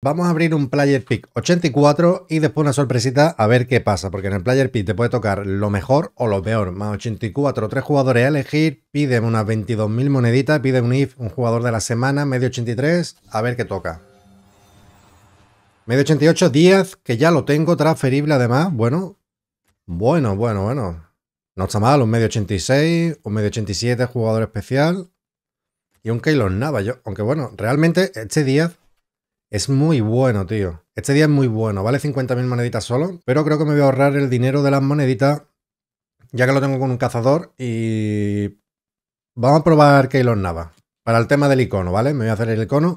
Vamos a abrir un Player Pick 84 y después una sorpresita a ver qué pasa, porque en el Player Pick te puede tocar lo mejor o lo peor. Más 84, tres jugadores a elegir, piden unas 22.000 moneditas, pide un IF, un jugador de la semana, medio 83, a ver qué toca. Medio 88, Díaz, que ya lo tengo transferible además, bueno, bueno, bueno, bueno. No está mal, un medio 86, un medio 87, jugador especial y un Keylor nada. yo, aunque bueno, realmente este Díaz es muy bueno, tío. Este día es muy bueno. Vale 50.000 moneditas solo, pero creo que me voy a ahorrar el dinero de las moneditas ya que lo tengo con un cazador y... Vamos a probar Keylor Nava. Para el tema del icono, ¿vale? Me voy a hacer el icono